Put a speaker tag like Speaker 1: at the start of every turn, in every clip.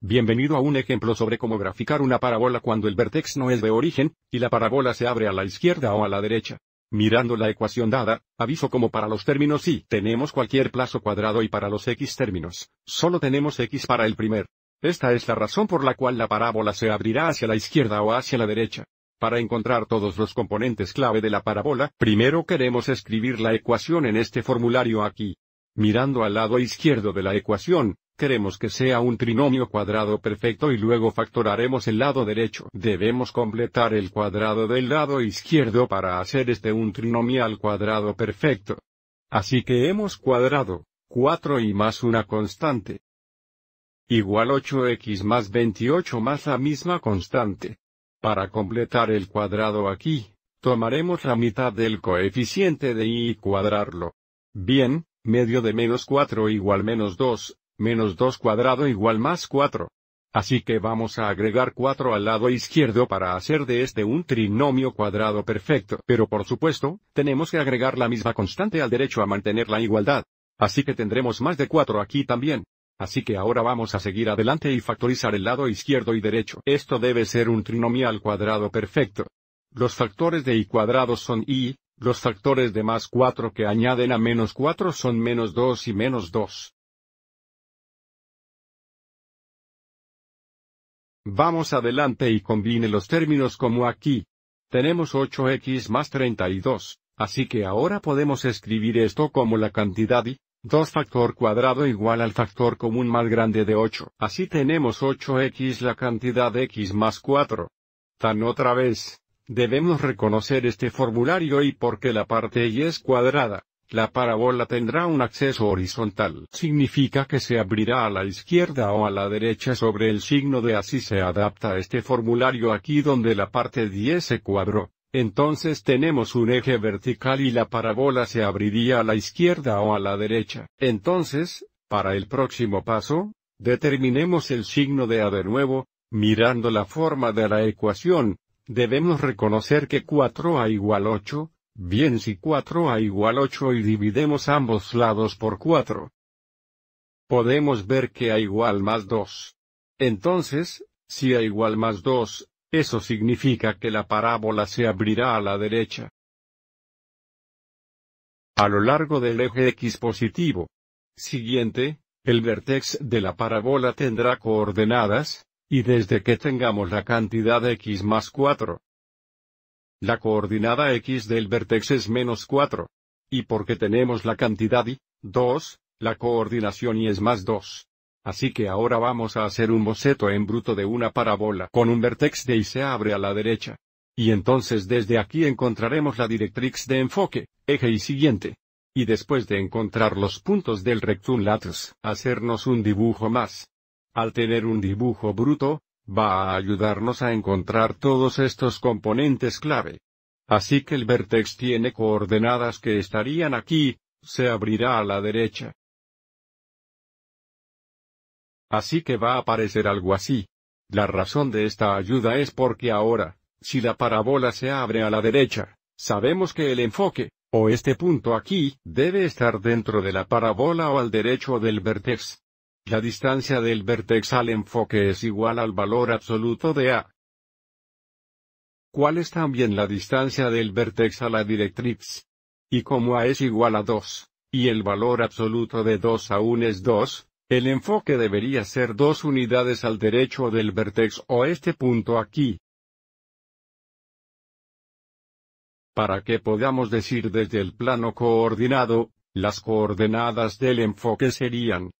Speaker 1: Bienvenido a un ejemplo sobre cómo graficar una parábola cuando el vertex no es de origen, y la parábola se abre a la izquierda o a la derecha. Mirando la ecuación dada, aviso como para los términos y tenemos cualquier plazo cuadrado y para los x términos, solo tenemos x para el primer. Esta es la razón por la cual la parábola se abrirá hacia la izquierda o hacia la derecha. Para encontrar todos los componentes clave de la parábola, primero queremos escribir la ecuación en este formulario aquí. Mirando al lado izquierdo de la ecuación, Queremos que sea un trinomio cuadrado perfecto y luego factoraremos el lado derecho. Debemos completar el cuadrado del lado izquierdo para hacer este un trinomial cuadrado perfecto. Así que hemos cuadrado, 4 y más una constante. Igual 8x más 28 más la misma constante. Para completar el cuadrado aquí, tomaremos la mitad del coeficiente de y cuadrarlo. Bien, medio de menos 4 igual menos 2, Menos 2 cuadrado igual más 4. Así que vamos a agregar 4 al lado izquierdo para hacer de este un trinomio cuadrado perfecto. Pero por supuesto, tenemos que agregar la misma constante al derecho a mantener la igualdad. Así que tendremos más de 4 aquí también. Así que ahora vamos a seguir adelante y factorizar el lado izquierdo y derecho. Esto debe ser un trinomial cuadrado perfecto. Los factores de i cuadrado son i, los factores de más 4 que añaden a menos 4 son menos 2 y menos 2. Vamos adelante y combine los términos como aquí. Tenemos 8x más 32, así que ahora podemos escribir esto como la cantidad y 2 factor cuadrado igual al factor común más grande de 8. Así tenemos 8x la cantidad x más 4. Tan otra vez, debemos reconocer este formulario y porque la parte y es cuadrada. La parábola tendrá un acceso horizontal. Significa que se abrirá a la izquierda o a la derecha sobre el signo de así se adapta este formulario aquí donde la parte 10 se cuadró. Entonces tenemos un eje vertical y la parábola se abriría a la izquierda o a la derecha. Entonces, para el próximo paso, determinemos el signo de A de nuevo, mirando la forma de la ecuación, debemos reconocer que 4A igual 8, Bien si 4a igual 8 y dividimos ambos lados por 4. Podemos ver que a igual más 2. Entonces, si a igual más 2, eso significa que la parábola se abrirá a la derecha. A lo largo del eje x positivo. Siguiente, el vertex de la parábola tendrá coordenadas, y desde que tengamos la cantidad x más 4, la coordinada x del vértice es menos 4. Y porque tenemos la cantidad y, 2, la coordinación y es más 2. Así que ahora vamos a hacer un boceto en bruto de una parábola con un vértice de y se abre a la derecha. Y entonces desde aquí encontraremos la directrix de enfoque, eje y siguiente. Y después de encontrar los puntos del rectum latus, hacernos un dibujo más. Al tener un dibujo bruto, va a ayudarnos a encontrar todos estos componentes clave. Así que el vertex tiene coordenadas que estarían aquí, se abrirá a la derecha. Así que va a aparecer algo así. La razón de esta ayuda es porque ahora, si la parábola se abre a la derecha, sabemos que el enfoque, o este punto aquí, debe estar dentro de la parábola o al derecho del vertex. La distancia del vértex al enfoque es igual al valor absoluto de A. ¿Cuál es también la distancia del vértex a la directriz? Y como A es igual a 2, y el valor absoluto de 2 aún es 2, el enfoque debería ser dos unidades al derecho del vértex o este punto aquí. Para que podamos decir desde el plano coordinado, las coordenadas del enfoque serían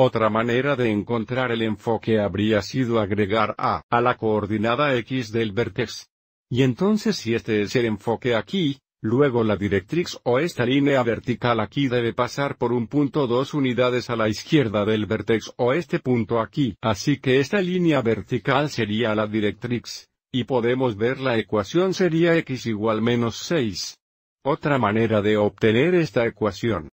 Speaker 1: otra manera de encontrar el enfoque habría sido agregar A a la coordenada X del vértex. Y entonces si este es el enfoque aquí, luego la directrix o esta línea vertical aquí debe pasar por un punto dos unidades a la izquierda del vértex o este punto aquí. Así que esta línea vertical sería la directrix, y podemos ver la ecuación sería x igual menos 6. Otra manera de obtener esta ecuación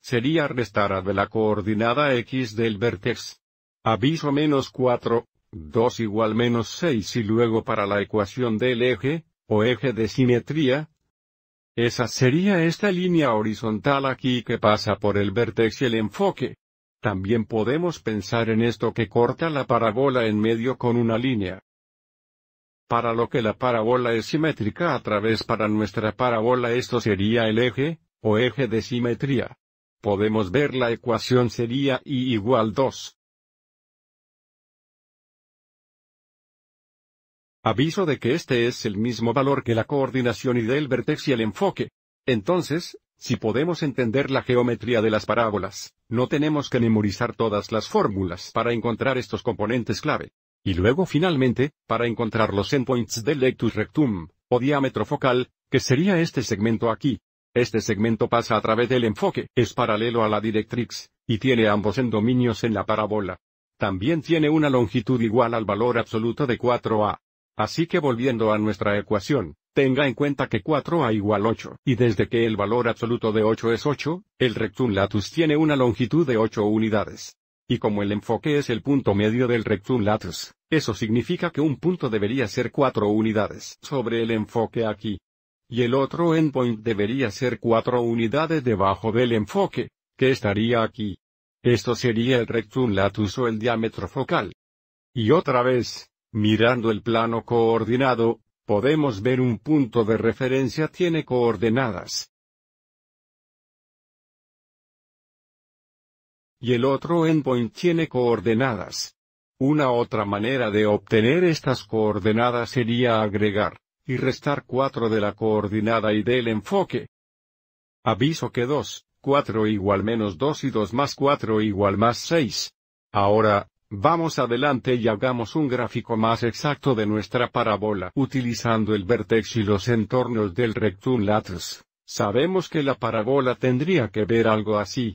Speaker 1: sería restar a de la coordenada x del vértex. Aviso menos 4, 2 igual menos 6 y luego para la ecuación del eje, o eje de simetría, esa sería esta línea horizontal aquí que pasa por el vértex y el enfoque. También podemos pensar en esto que corta la parábola en medio con una línea. Para lo que la parábola es simétrica a través para nuestra parábola esto sería el eje, o eje de simetría podemos ver la ecuación sería y igual 2. Aviso de que este es el mismo valor que la coordinación y del vertex y el enfoque. Entonces, si podemos entender la geometría de las parábolas, no tenemos que memorizar todas las fórmulas para encontrar estos componentes clave. Y luego finalmente, para encontrar los endpoints del lectus rectum, o diámetro focal, que sería este segmento aquí, este segmento pasa a través del enfoque, es paralelo a la directrix, y tiene ambos endominios en la parábola. También tiene una longitud igual al valor absoluto de 4a. Así que volviendo a nuestra ecuación, tenga en cuenta que 4a igual 8, y desde que el valor absoluto de 8 es 8, el rectum latus tiene una longitud de 8 unidades. Y como el enfoque es el punto medio del rectum latus, eso significa que un punto debería ser 4 unidades sobre el enfoque aquí y el otro endpoint debería ser cuatro unidades debajo del enfoque, que estaría aquí. Esto sería el rectum latus o el diámetro focal. Y otra vez, mirando el plano coordinado, podemos ver un punto de referencia tiene coordenadas. Y el otro endpoint tiene coordenadas. Una otra manera de obtener estas coordenadas sería agregar y restar 4 de la coordinada y del enfoque. Aviso que 2, 4 igual menos 2 y 2 más 4 igual más 6. Ahora, vamos adelante y hagamos un gráfico más exacto de nuestra parábola utilizando el vertex y los entornos del rectum latus. Sabemos que la parábola tendría que ver algo así.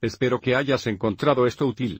Speaker 1: Espero que hayas encontrado esto útil.